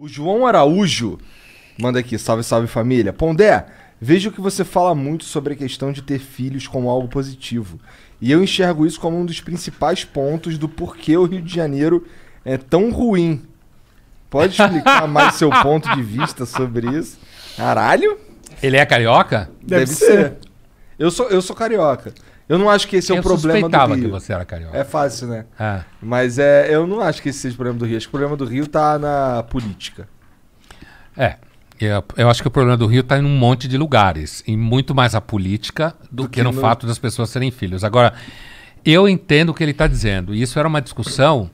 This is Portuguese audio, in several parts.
O João Araújo manda aqui, salve, salve família. Pondé, vejo que você fala muito sobre a questão de ter filhos como algo positivo. E eu enxergo isso como um dos principais pontos do porquê o Rio de Janeiro é tão ruim. Pode explicar mais seu ponto de vista sobre isso? Caralho? Ele é carioca? Deve, Deve ser. ser. Eu sou, eu sou carioca. Eu não acho que esse é o problema do Rio. que você era carioca. É fácil, né? Ah. Mas é, eu não acho que esse seja o problema do Rio. Acho que o problema do Rio tá na política. É. Eu, eu acho que o problema do Rio está em um monte de lugares. E muito mais a política do, que, no, no fato das pessoas serem filhos. Agora, eu entendo o que ele está dizendo. E isso era uma discussão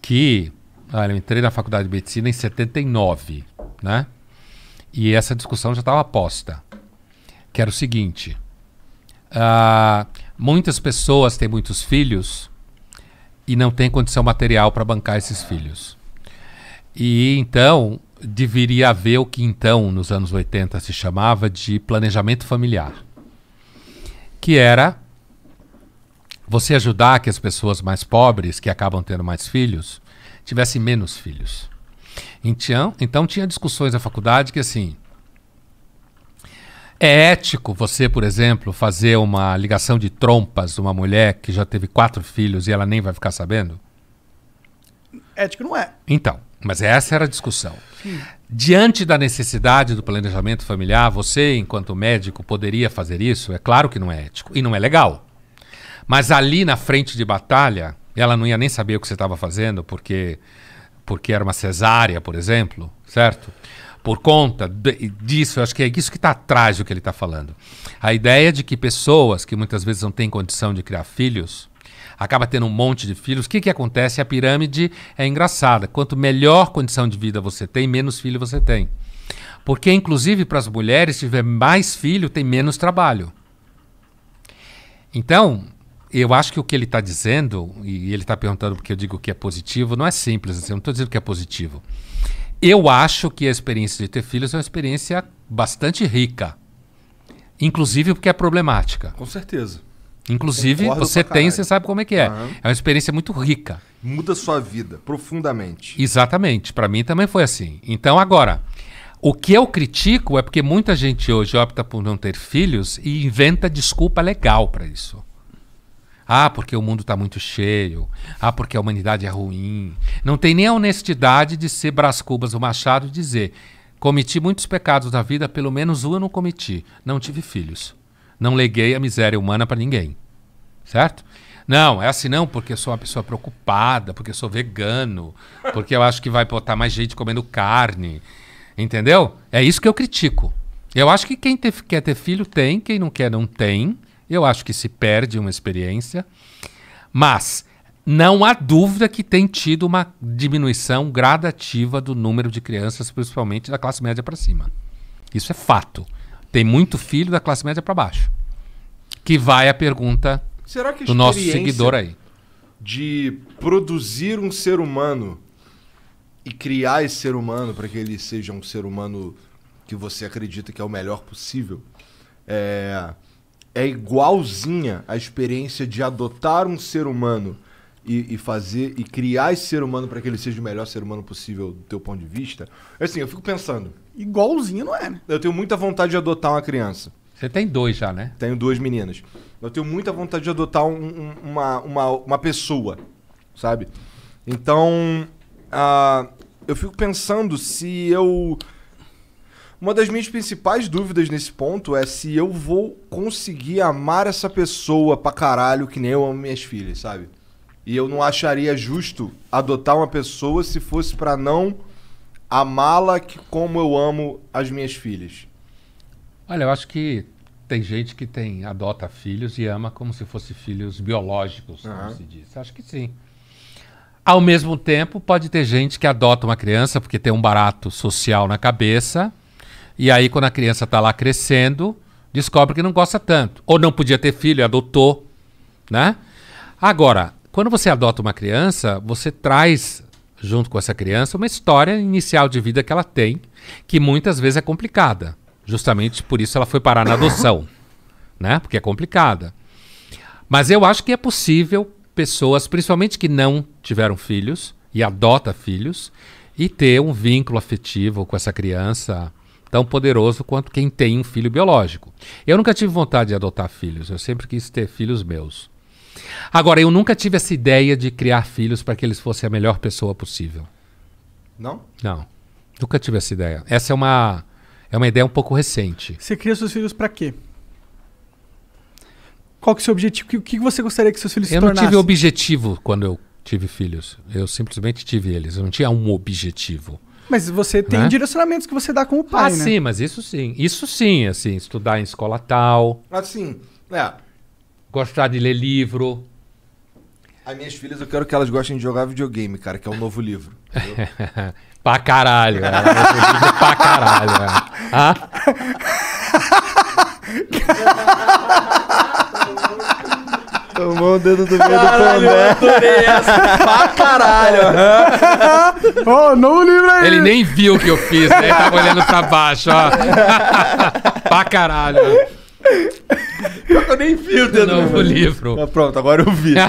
que. Olha, eu entrei na faculdade de medicina em 79, né? E essa discussão já estava posta. Que era o seguinte. Uh, Muitas pessoas têm muitos filhos e não têm condição material para bancar esses filhos. E então deveria haver o que então nos anos 80 se chamava de planejamento familiar, que era você ajudar que as pessoas mais pobres, que acabam tendo mais filhos, tivessem menos filhos. Então, então tinha discussões na faculdade que assim, é ético você, por exemplo, fazer uma ligação de trompas de uma mulher que já teve quatro filhos e ela nem vai ficar sabendo? Ético não é. Então, mas essa era a discussão. Sim. Diante da necessidade do planejamento familiar, você, enquanto médico, poderia fazer isso? É claro que não é ético e não é legal. Mas ali na frente de batalha, ela não ia nem saber o que você estava fazendo, porque porque era uma cesárea, por exemplo, certo? por conta de, disso, eu acho que é isso que está atrás do que ele está falando. A ideia de que pessoas que muitas vezes não têm condição de criar filhos, acaba tendo um monte de filhos. O que, que acontece? A pirâmide é engraçada. Quanto melhor condição de vida você tem, menos filho você tem. Porque, inclusive, para as mulheres, se tiver mais filho, tem menos trabalho. Então, eu acho que o que ele está dizendo, e ele está perguntando porque eu digo que é positivo, não é simples. Assim, eu não estou dizendo que é positivo. Eu acho que a experiência de ter filhos é uma experiência bastante rica. Inclusive porque é problemática. Com certeza. Inclusive, Concordo você tem, você sabe como é que é. É uma experiência muito rica. Muda sua vida profundamente. Exatamente. Para mim também foi assim. Então, agora, o que eu critico é porque muita gente hoje opta por não ter filhos e inventa desculpa legal para isso. Ah, porque o mundo está muito cheio. Ah, porque a humanidade é ruim. Não tem nem a honestidade de ser Brás Cubas ou Machado e dizer: cometi muitos pecados da vida, pelo menos um eu não cometi. Não tive filhos. Não leguei a miséria humana para ninguém. Certo? Não, é assim não, porque eu sou uma pessoa preocupada, porque eu sou vegano, porque eu acho que vai botar mais gente comendo carne. Entendeu? É isso que eu critico. Eu acho que quem te, quer ter filho tem, quem não quer não tem. Eu acho que se perde uma experiência, mas não há dúvida que tem tido uma diminuição gradativa do número de crianças, principalmente da classe média para cima. Isso é fato. Tem muito filho da classe média para baixo. Que vai a pergunta a do nosso seguidor aí. De produzir um ser humano e criar esse ser humano para que ele seja um ser humano que você acredita que é o melhor possível. É, é igualzinha a experiência de adotar um ser humano e, e fazer e criar esse ser humano para que ele seja o melhor ser humano possível do teu ponto de vista. É assim, eu fico pensando. Igualzinho não é, né? Eu tenho muita vontade de adotar uma criança. Você tem dois já, né? Tenho duas meninas. Eu tenho muita vontade de adotar um, um, uma, uma, uma pessoa, sabe? Então, uh, eu fico pensando se eu uma das minhas principais dúvidas nesse ponto é se eu vou conseguir amar essa pessoa pra caralho que nem eu amo minhas filhas, sabe? E eu não acharia justo adotar uma pessoa se fosse para não amá-la como eu amo as minhas filhas. Olha, eu acho que tem gente que tem adota filhos e ama como se fossem filhos biológicos, como se diz. Acho que sim. Ao mesmo tempo, pode ter gente que adota uma criança porque tem um barato social na cabeça e aí, quando a criança está lá crescendo, descobre que não gosta tanto. Ou não podia ter filho, adotou, né? Agora, quando você adota uma criança, você traz junto com essa criança uma história inicial de vida que ela tem, que muitas vezes é complicada. Justamente por isso ela foi parar na adoção, né? Porque é complicada. Mas eu acho que é possível pessoas, principalmente que não tiveram filhos e adota filhos, e ter um vínculo afetivo com essa criança, tão poderoso quanto quem tem um filho biológico. Eu nunca tive vontade de adotar filhos, eu sempre quis ter filhos meus. Agora, eu nunca tive essa ideia de criar filhos para que eles fossem a melhor pessoa possível. Não? Não. Nunca tive essa ideia. Essa é uma é uma ideia um pouco recente. Você cria seus filhos para quê? Qual que é o seu objetivo? O que você gostaria que seus filhos eu se tornassem? Eu não tive objetivo quando eu tive filhos. Eu simplesmente tive eles. Eu não tinha um objetivo. Mas você tem né? direcionamentos que você dá com o pai, ah, né? sim, mas isso sim. Isso sim, assim, estudar em escola tal. Assim, é. Gostar de ler livro. As minhas filhas, eu quero que elas gostem de jogar videogame, cara, que é um é, novo livro. pra caralho, é. pra caralho, é. Hã? Tomou o dedo do meio caralho, do né? Eu adorei essa. pra caralho. Ó, oh, não livro aí. Ele nem viu o que eu fiz, né? Ele tava olhando pra baixo, ó. pra caralho. Eu nem vi o dedo do livro. Ah, pronto, agora eu vi.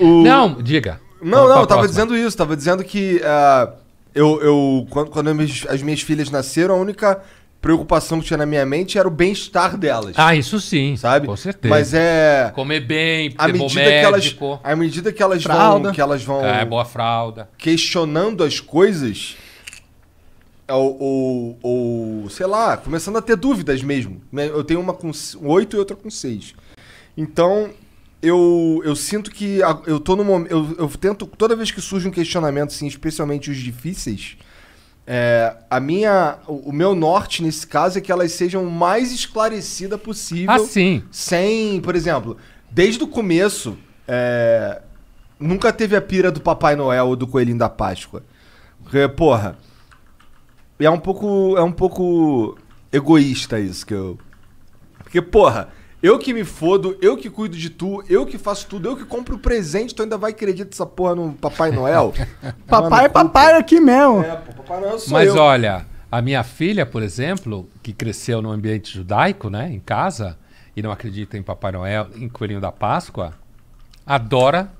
O... Não, diga. Não, não, eu tava próxima. dizendo isso. Tava dizendo que uh, eu, eu quando, quando as minhas filhas nasceram, a única preocupação que tinha na minha mente era o bem-estar delas. Ah, isso sim. Sabe? Com certeza. Mas é. Comer bem, ter à medida bom médico. Que elas, à medida que elas fralda. vão. Que elas vão é, boa fralda. Questionando as coisas. Ou, é ou, ou, sei lá, começando a ter dúvidas mesmo. Eu tenho uma com oito e outra com seis. Então, eu, eu sinto que eu tô no momento. Eu, eu tento, toda vez que surge um questionamento, assim, especialmente os difíceis, é, a minha, o, o, meu norte nesse caso é que elas sejam o mais esclarecidas possível. Assim. sem, por exemplo, desde o começo, é, nunca teve a pira do Papai Noel ou do Coelhinho da Páscoa. Porque, porra, é um pouco, é um pouco egoísta isso que eu. Porque, porra. Eu que me fodo, eu que cuido de tu, eu que faço tudo, eu que compro o presente, tu ainda vai acreditar essa porra no Papai Noel? papai é papai aqui mesmo. É, pô, Papai Noel sou Mas eu. olha, a minha filha, por exemplo, que cresceu num ambiente judaico, né, em casa, e não acredita em Papai Noel, em Coelhinho da Páscoa, adora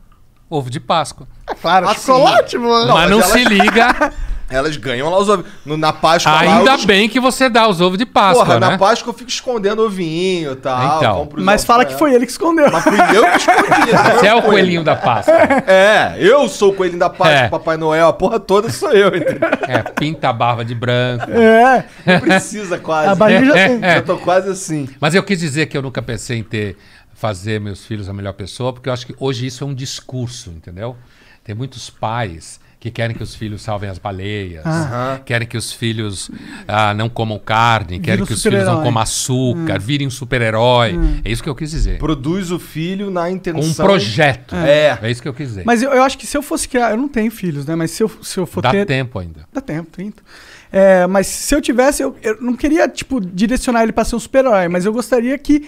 ovo de Páscoa. É claro, assim, ah, chocolate, mano. Mas não, mas ela... se liga elas ganham lá os ovos. na Páscoa Ainda lá, bem que você dá os ovos de Páscoa, Porra, né? na Páscoa eu fico escondendo ovinho e tal. Então. Mas fala que foi ele que escondeu. Mas fui eu que escondi. Né? você é o coelhinho da Páscoa. É, eu sou o coelhinho da Páscoa, é. Papai Noel, a porra toda sou eu, entendeu? É, pinta a barba de branco. É. Não precisa quase. A barriga já tem. É. Já tô quase assim. Mas eu quis dizer que eu nunca pensei em ter fazer meus filhos a melhor pessoa, porque eu acho que hoje isso é um discurso, entendeu? Tem muitos pais que querem que os filhos salvem as baleias, ah. querem que os filhos ah, não comam carne, querem Vira que os filhos não comam açúcar, hum. virem um super-herói. Hum. É isso que eu quis dizer. Produz o filho na intenção. Um projeto. É. É, isso que eu quis dizer. Mas eu, eu, acho que se eu fosse criar. Eu não tenho filhos, né? Mas se eu, se eu for Dá ter... tempo ainda. Dá tempo, 30. É, mas se eu tivesse, eu, eu não queria, tipo, direcionar ele para ser um super-herói, mas eu gostaria que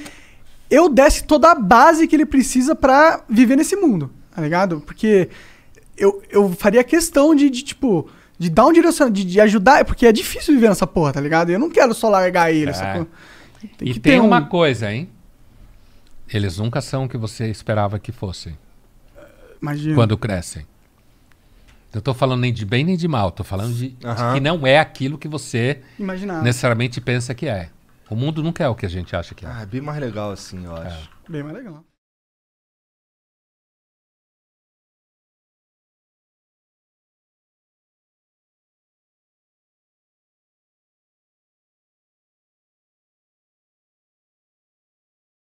eu desse toda a base que ele precisa para viver nesse mundo, tá ligado? Porque eu, eu faria questão de, de tipo, de dar um direcionamento, de, de, ajudar, porque é difícil viver nessa porra, tá ligado? Eu não quero só largar ele, é. Tem e tem uma coisa, hein? Eles nunca são o que você esperava que fossem. Imagina. Quando crescem. Não tô falando nem de bem nem de mal, tô falando de, de que não é aquilo que você Imaginava. necessariamente pensa que é. O mundo nunca é o que a gente acha que é. Ah, é bem mais legal assim, eu é. acho. É. Bem mais legal.